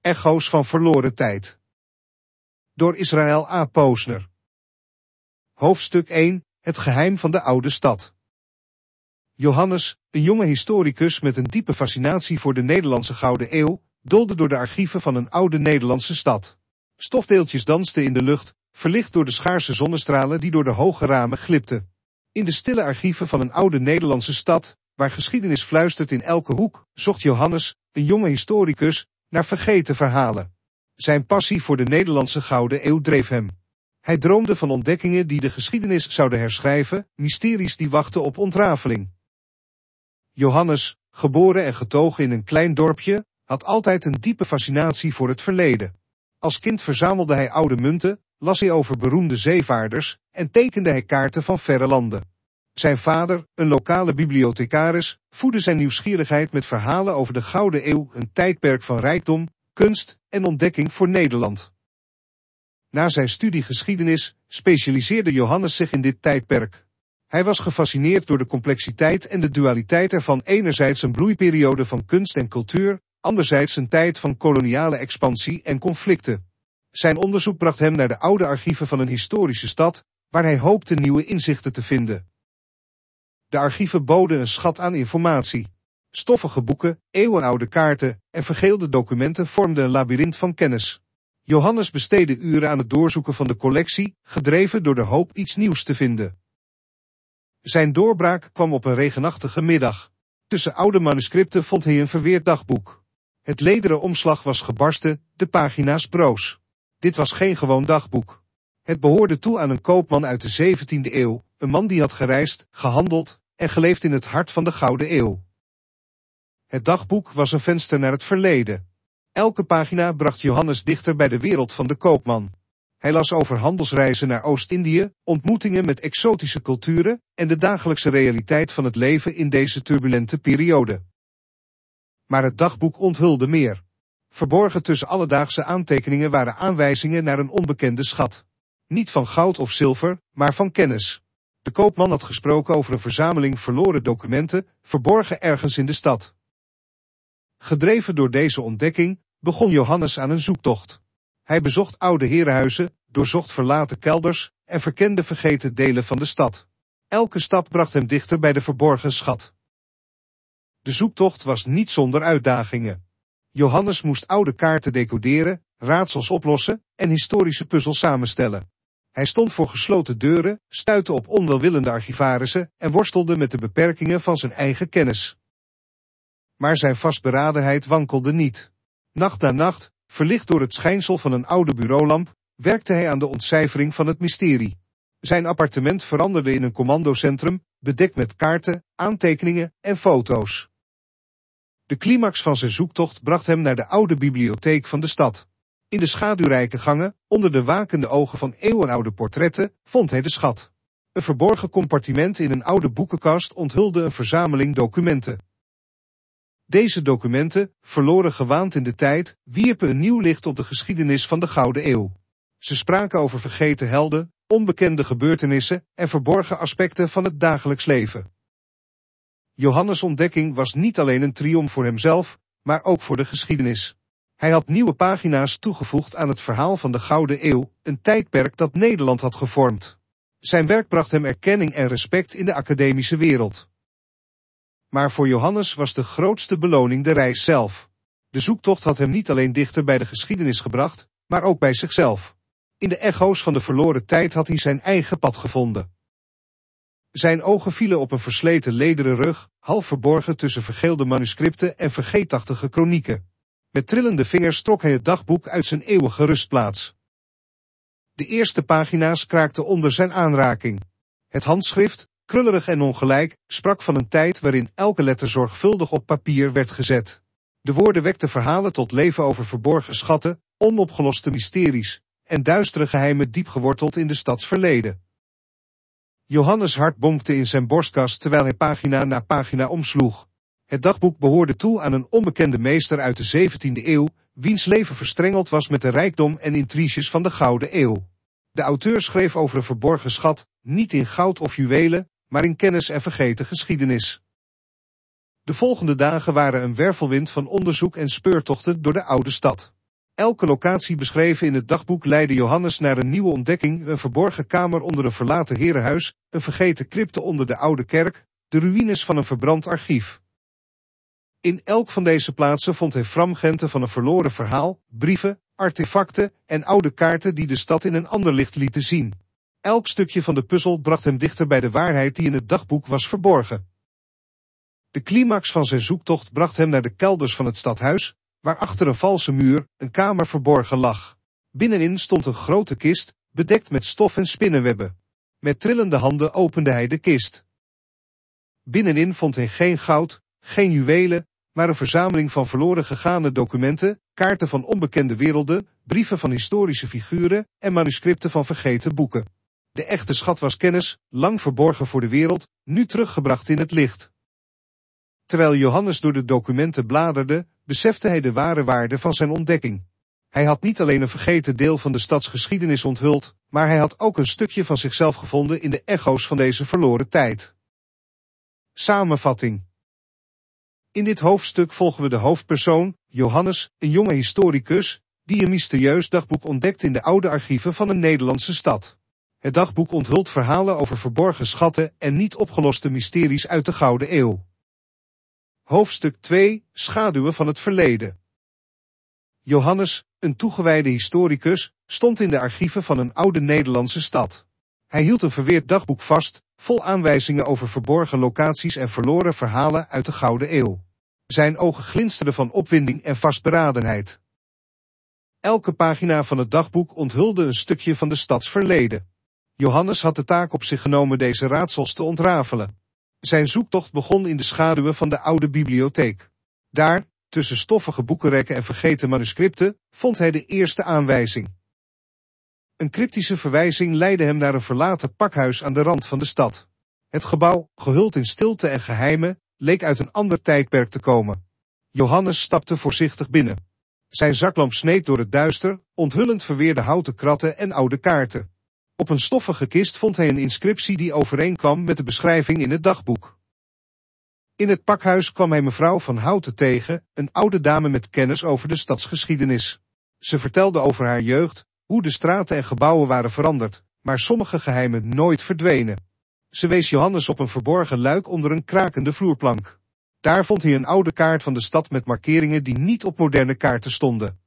Echo's van verloren tijd. Door Israël A. Posner. Hoofdstuk 1. Het geheim van de oude stad. Johannes, een jonge historicus met een diepe fascinatie voor de Nederlandse Gouden Eeuw, doolde door de archieven van een oude Nederlandse stad. Stofdeeltjes dansten in de lucht, verlicht door de schaarse zonnestralen die door de hoge ramen glipten. In de stille archieven van een oude Nederlandse stad, waar geschiedenis fluistert in elke hoek, zocht Johannes, een jonge historicus, naar vergeten verhalen. Zijn passie voor de Nederlandse Gouden Eeuw dreef hem. Hij droomde van ontdekkingen die de geschiedenis zouden herschrijven, mysteries die wachten op ontrafeling. Johannes, geboren en getogen in een klein dorpje, had altijd een diepe fascinatie voor het verleden. Als kind verzamelde hij oude munten, las hij over beroemde zeevaarders en tekende hij kaarten van verre landen. Zijn vader, een lokale bibliothecaris, voedde zijn nieuwsgierigheid met verhalen over de Gouden Eeuw, een tijdperk van rijkdom, kunst en ontdekking voor Nederland. Na zijn studie geschiedenis specialiseerde Johannes zich in dit tijdperk. Hij was gefascineerd door de complexiteit en de dualiteit ervan enerzijds een bloeiperiode van kunst en cultuur, anderzijds een tijd van koloniale expansie en conflicten. Zijn onderzoek bracht hem naar de oude archieven van een historische stad, waar hij hoopte nieuwe inzichten te vinden. De archieven boden een schat aan informatie. Stoffige boeken, eeuwenoude kaarten en vergeelde documenten vormden een labyrint van kennis. Johannes besteedde uren aan het doorzoeken van de collectie, gedreven door de hoop iets nieuws te vinden. Zijn doorbraak kwam op een regenachtige middag. Tussen oude manuscripten vond hij een verweerd dagboek. Het lederen omslag was gebarsten, de pagina's broos. Dit was geen gewoon dagboek. Het behoorde toe aan een koopman uit de 17e eeuw, een man die had gereisd, gehandeld, en geleefd in het hart van de Gouden Eeuw. Het dagboek was een venster naar het verleden. Elke pagina bracht Johannes dichter bij de wereld van de koopman. Hij las over handelsreizen naar Oost-Indië, ontmoetingen met exotische culturen en de dagelijkse realiteit van het leven in deze turbulente periode. Maar het dagboek onthulde meer. Verborgen tussen alledaagse aantekeningen waren aanwijzingen naar een onbekende schat. Niet van goud of zilver, maar van kennis. De koopman had gesproken over een verzameling verloren documenten, verborgen ergens in de stad. Gedreven door deze ontdekking begon Johannes aan een zoektocht. Hij bezocht oude herenhuizen, doorzocht verlaten kelders en verkende vergeten delen van de stad. Elke stap bracht hem dichter bij de verborgen schat. De zoektocht was niet zonder uitdagingen. Johannes moest oude kaarten decoderen, raadsels oplossen en historische puzzels samenstellen. Hij stond voor gesloten deuren, stuitte op onwelwillende archivarissen en worstelde met de beperkingen van zijn eigen kennis. Maar zijn vastberadenheid wankelde niet. Nacht na nacht, verlicht door het schijnsel van een oude bureaulamp, werkte hij aan de ontcijfering van het mysterie. Zijn appartement veranderde in een commandocentrum, bedekt met kaarten, aantekeningen en foto's. De climax van zijn zoektocht bracht hem naar de oude bibliotheek van de stad. In de schaduwrijke gangen, onder de wakende ogen van eeuwenoude portretten, vond hij de schat. Een verborgen compartiment in een oude boekenkast onthulde een verzameling documenten. Deze documenten, verloren gewaand in de tijd, wierpen een nieuw licht op de geschiedenis van de Gouden Eeuw. Ze spraken over vergeten helden, onbekende gebeurtenissen en verborgen aspecten van het dagelijks leven. Johannes' ontdekking was niet alleen een triomf voor hemzelf, maar ook voor de geschiedenis. Hij had nieuwe pagina's toegevoegd aan het verhaal van de Gouden Eeuw, een tijdperk dat Nederland had gevormd. Zijn werk bracht hem erkenning en respect in de academische wereld. Maar voor Johannes was de grootste beloning de reis zelf. De zoektocht had hem niet alleen dichter bij de geschiedenis gebracht, maar ook bij zichzelf. In de echo's van de verloren tijd had hij zijn eigen pad gevonden. Zijn ogen vielen op een versleten lederen rug, half verborgen tussen vergeelde manuscripten en vergeetachtige chronieken. Met trillende vingers trok hij het dagboek uit zijn eeuwige rustplaats. De eerste pagina's kraakten onder zijn aanraking. Het handschrift, krullerig en ongelijk, sprak van een tijd waarin elke letter zorgvuldig op papier werd gezet. De woorden wekten verhalen tot leven over verborgen schatten, onopgeloste mysteries en duistere geheimen diep geworteld in de stads verleden. Johannes hart bonkte in zijn borstkast terwijl hij pagina na pagina omsloeg. Het dagboek behoorde toe aan een onbekende meester uit de 17e eeuw, wiens leven verstrengeld was met de rijkdom en intriges van de Gouden Eeuw. De auteur schreef over een verborgen schat, niet in goud of juwelen, maar in kennis en vergeten geschiedenis. De volgende dagen waren een wervelwind van onderzoek en speurtochten door de oude stad. Elke locatie beschreven in het dagboek leidde Johannes naar een nieuwe ontdekking, een verborgen kamer onder een verlaten herenhuis, een vergeten crypte onder de oude kerk, de ruïnes van een verbrand archief. In elk van deze plaatsen vond hij framgenten van een verloren verhaal, brieven, artefacten en oude kaarten die de stad in een ander licht lieten zien. Elk stukje van de puzzel bracht hem dichter bij de waarheid die in het dagboek was verborgen. De climax van zijn zoektocht bracht hem naar de kelders van het stadhuis, waar achter een valse muur een kamer verborgen lag. Binnenin stond een grote kist, bedekt met stof en spinnenwebben. Met trillende handen opende hij de kist. Binnenin vond hij geen goud, geen juwelen, maar een verzameling van verloren gegaane documenten, kaarten van onbekende werelden, brieven van historische figuren en manuscripten van vergeten boeken. De echte schat was kennis, lang verborgen voor de wereld, nu teruggebracht in het licht. Terwijl Johannes door de documenten bladerde, besefte hij de ware waarde van zijn ontdekking. Hij had niet alleen een vergeten deel van de stadsgeschiedenis onthuld, maar hij had ook een stukje van zichzelf gevonden in de echo's van deze verloren tijd. Samenvatting in dit hoofdstuk volgen we de hoofdpersoon, Johannes, een jonge historicus, die een mysterieus dagboek ontdekt in de oude archieven van een Nederlandse stad. Het dagboek onthult verhalen over verborgen schatten en niet opgeloste mysteries uit de Gouden Eeuw. Hoofdstuk 2 Schaduwen van het Verleden Johannes, een toegewijde historicus, stond in de archieven van een oude Nederlandse stad. Hij hield een verweerd dagboek vast, vol aanwijzingen over verborgen locaties en verloren verhalen uit de Gouden Eeuw. Zijn ogen glinsterden van opwinding en vastberadenheid. Elke pagina van het dagboek onthulde een stukje van de stads verleden. Johannes had de taak op zich genomen deze raadsels te ontrafelen. Zijn zoektocht begon in de schaduwen van de oude bibliotheek. Daar, tussen stoffige boekenrekken en vergeten manuscripten, vond hij de eerste aanwijzing. Een cryptische verwijzing leidde hem naar een verlaten pakhuis aan de rand van de stad. Het gebouw, gehuld in stilte en geheimen, leek uit een ander tijdperk te komen. Johannes stapte voorzichtig binnen. Zijn zaklamp sneed door het duister, onthullend verweerde houten kratten en oude kaarten. Op een stoffige kist vond hij een inscriptie die overeenkwam met de beschrijving in het dagboek. In het pakhuis kwam hij mevrouw van Houten tegen, een oude dame met kennis over de stadsgeschiedenis. Ze vertelde over haar jeugd, hoe de straten en gebouwen waren veranderd, maar sommige geheimen nooit verdwenen. Ze wees Johannes op een verborgen luik onder een krakende vloerplank. Daar vond hij een oude kaart van de stad met markeringen die niet op moderne kaarten stonden.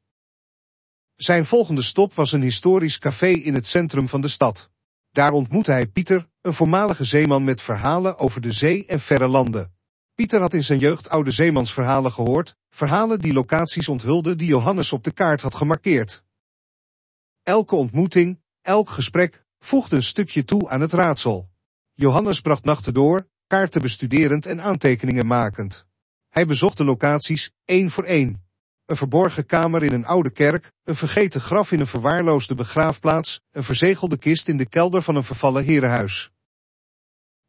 Zijn volgende stop was een historisch café in het centrum van de stad. Daar ontmoette hij Pieter, een voormalige zeeman met verhalen over de zee en verre landen. Pieter had in zijn jeugd oude zeemansverhalen gehoord, verhalen die locaties onthulden die Johannes op de kaart had gemarkeerd. Elke ontmoeting, elk gesprek, voegde een stukje toe aan het raadsel. Johannes bracht nachten door, kaarten bestuderend en aantekeningen makend. Hij bezocht de locaties, één voor één. Een verborgen kamer in een oude kerk, een vergeten graf in een verwaarloosde begraafplaats, een verzegelde kist in de kelder van een vervallen herenhuis.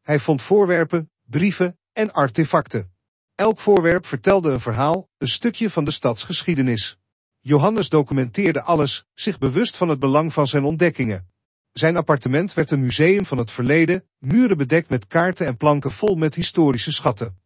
Hij vond voorwerpen, brieven en artefacten. Elk voorwerp vertelde een verhaal, een stukje van de stadsgeschiedenis. Johannes documenteerde alles, zich bewust van het belang van zijn ontdekkingen. Zijn appartement werd een museum van het verleden, muren bedekt met kaarten en planken vol met historische schatten.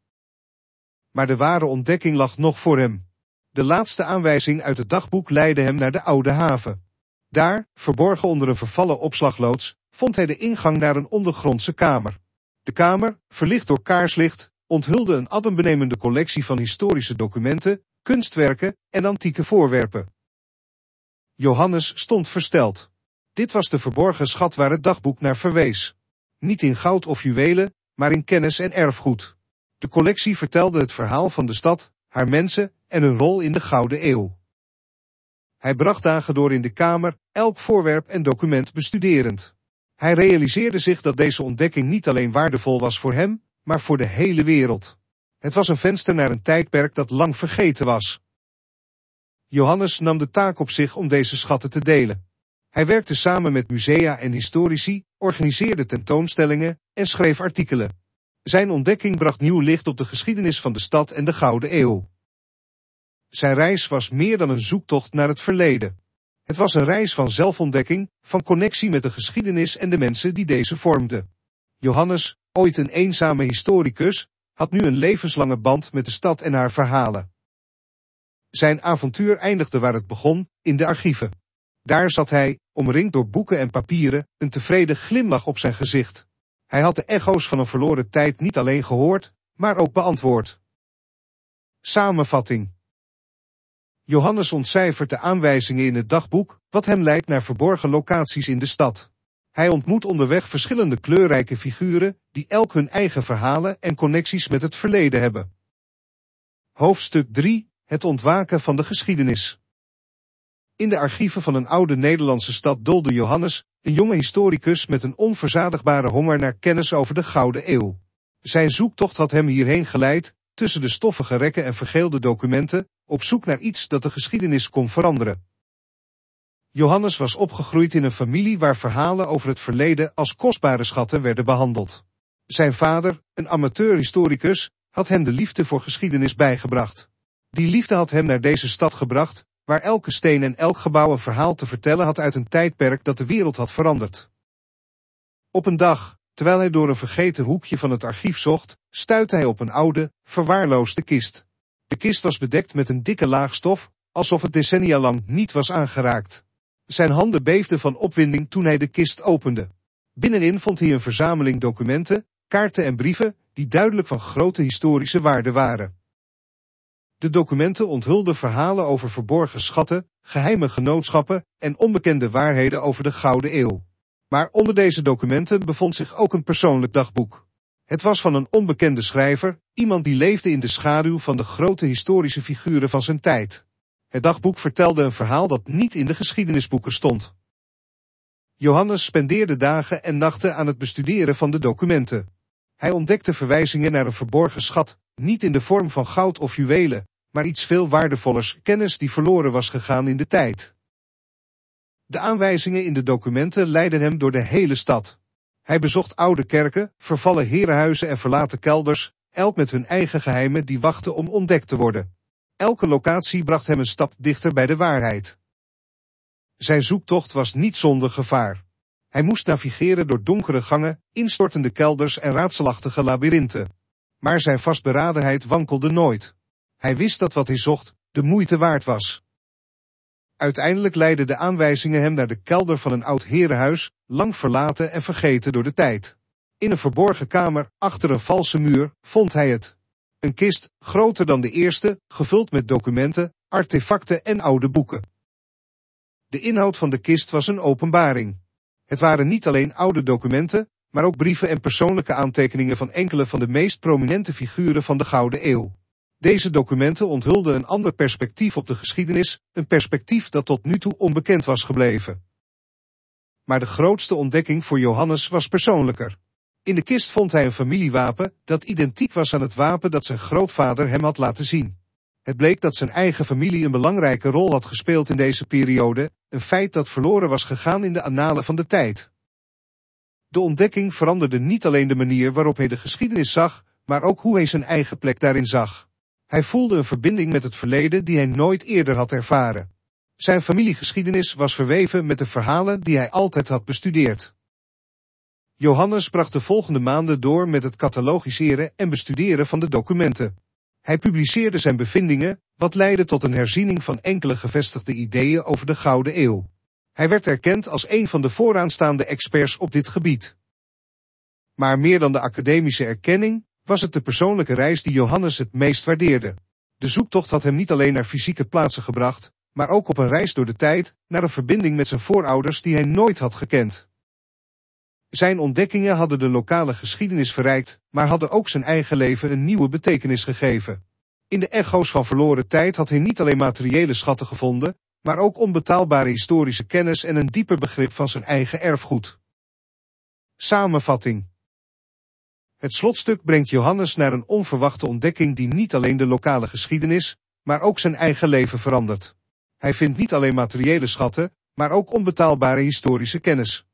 Maar de ware ontdekking lag nog voor hem. De laatste aanwijzing uit het dagboek leidde hem naar de oude haven. Daar, verborgen onder een vervallen opslagloods, vond hij de ingang naar een ondergrondse kamer. De kamer, verlicht door kaarslicht, onthulde een adembenemende collectie van historische documenten, kunstwerken en antieke voorwerpen. Johannes stond versteld. Dit was de verborgen schat waar het dagboek naar verwees. Niet in goud of juwelen, maar in kennis en erfgoed. De collectie vertelde het verhaal van de stad, haar mensen en hun rol in de Gouden Eeuw. Hij bracht dagen door in de kamer, elk voorwerp en document bestuderend. Hij realiseerde zich dat deze ontdekking niet alleen waardevol was voor hem, maar voor de hele wereld. Het was een venster naar een tijdperk dat lang vergeten was. Johannes nam de taak op zich om deze schatten te delen. Hij werkte samen met musea en historici, organiseerde tentoonstellingen en schreef artikelen. Zijn ontdekking bracht nieuw licht op de geschiedenis van de stad en de Gouden Eeuw. Zijn reis was meer dan een zoektocht naar het verleden. Het was een reis van zelfontdekking, van connectie met de geschiedenis en de mensen die deze vormden. Johannes, ooit een eenzame historicus, had nu een levenslange band met de stad en haar verhalen. Zijn avontuur eindigde waar het begon, in de archieven. Daar zat hij, omringd door boeken en papieren, een tevreden glimlach op zijn gezicht. Hij had de echo's van een verloren tijd niet alleen gehoord, maar ook beantwoord. Samenvatting Johannes ontcijfert de aanwijzingen in het dagboek, wat hem leidt naar verborgen locaties in de stad. Hij ontmoet onderweg verschillende kleurrijke figuren die elk hun eigen verhalen en connecties met het verleden hebben. Hoofdstuk 3 Het ontwaken van de geschiedenis. In de archieven van een oude Nederlandse stad doolde Johannes, een jonge historicus met een onverzadigbare honger naar kennis over de Gouden Eeuw. Zijn zoektocht had hem hierheen geleid, tussen de stoffige rekken en vergeelde documenten, op zoek naar iets dat de geschiedenis kon veranderen. Johannes was opgegroeid in een familie waar verhalen over het verleden als kostbare schatten werden behandeld. Zijn vader, een amateur-historicus, had hem de liefde voor geschiedenis bijgebracht. Die liefde had hem naar deze stad gebracht, waar elke steen en elk gebouw een verhaal te vertellen had uit een tijdperk dat de wereld had veranderd. Op een dag, terwijl hij door een vergeten hoekje van het archief zocht, stuitte hij op een oude, verwaarloosde kist. De kist was bedekt met een dikke laag stof, alsof het decennia lang niet was aangeraakt. Zijn handen beefden van opwinding toen hij de kist opende. Binnenin vond hij een verzameling documenten, kaarten en brieven die duidelijk van grote historische waarde waren. De documenten onthulden verhalen over verborgen schatten, geheime genootschappen en onbekende waarheden over de Gouden Eeuw. Maar onder deze documenten bevond zich ook een persoonlijk dagboek. Het was van een onbekende schrijver, iemand die leefde in de schaduw van de grote historische figuren van zijn tijd. Het dagboek vertelde een verhaal dat niet in de geschiedenisboeken stond. Johannes spendeerde dagen en nachten aan het bestuderen van de documenten. Hij ontdekte verwijzingen naar een verborgen schat, niet in de vorm van goud of juwelen, maar iets veel waardevollers, kennis die verloren was gegaan in de tijd. De aanwijzingen in de documenten leidden hem door de hele stad. Hij bezocht oude kerken, vervallen herenhuizen en verlaten kelders, elk met hun eigen geheimen die wachten om ontdekt te worden. Elke locatie bracht hem een stap dichter bij de waarheid. Zijn zoektocht was niet zonder gevaar. Hij moest navigeren door donkere gangen, instortende kelders en raadselachtige labyrinthen. Maar zijn vastberadenheid wankelde nooit. Hij wist dat wat hij zocht, de moeite waard was. Uiteindelijk leidden de aanwijzingen hem naar de kelder van een oud herenhuis, lang verlaten en vergeten door de tijd. In een verborgen kamer, achter een valse muur, vond hij het. Een kist, groter dan de eerste, gevuld met documenten, artefacten en oude boeken. De inhoud van de kist was een openbaring. Het waren niet alleen oude documenten, maar ook brieven en persoonlijke aantekeningen van enkele van de meest prominente figuren van de Gouden Eeuw. Deze documenten onthulden een ander perspectief op de geschiedenis, een perspectief dat tot nu toe onbekend was gebleven. Maar de grootste ontdekking voor Johannes was persoonlijker. In de kist vond hij een familiewapen dat identiek was aan het wapen dat zijn grootvader hem had laten zien. Het bleek dat zijn eigen familie een belangrijke rol had gespeeld in deze periode, een feit dat verloren was gegaan in de annalen van de tijd. De ontdekking veranderde niet alleen de manier waarop hij de geschiedenis zag, maar ook hoe hij zijn eigen plek daarin zag. Hij voelde een verbinding met het verleden die hij nooit eerder had ervaren. Zijn familiegeschiedenis was verweven met de verhalen die hij altijd had bestudeerd. Johannes bracht de volgende maanden door met het catalogiseren en bestuderen van de documenten. Hij publiceerde zijn bevindingen, wat leidde tot een herziening van enkele gevestigde ideeën over de Gouden Eeuw. Hij werd erkend als een van de vooraanstaande experts op dit gebied. Maar meer dan de academische erkenning, was het de persoonlijke reis die Johannes het meest waardeerde. De zoektocht had hem niet alleen naar fysieke plaatsen gebracht, maar ook op een reis door de tijd, naar een verbinding met zijn voorouders die hij nooit had gekend. Zijn ontdekkingen hadden de lokale geschiedenis verrijkt, maar hadden ook zijn eigen leven een nieuwe betekenis gegeven. In de echo's van verloren tijd had hij niet alleen materiële schatten gevonden, maar ook onbetaalbare historische kennis en een dieper begrip van zijn eigen erfgoed. Samenvatting Het slotstuk brengt Johannes naar een onverwachte ontdekking die niet alleen de lokale geschiedenis, maar ook zijn eigen leven verandert. Hij vindt niet alleen materiële schatten, maar ook onbetaalbare historische kennis.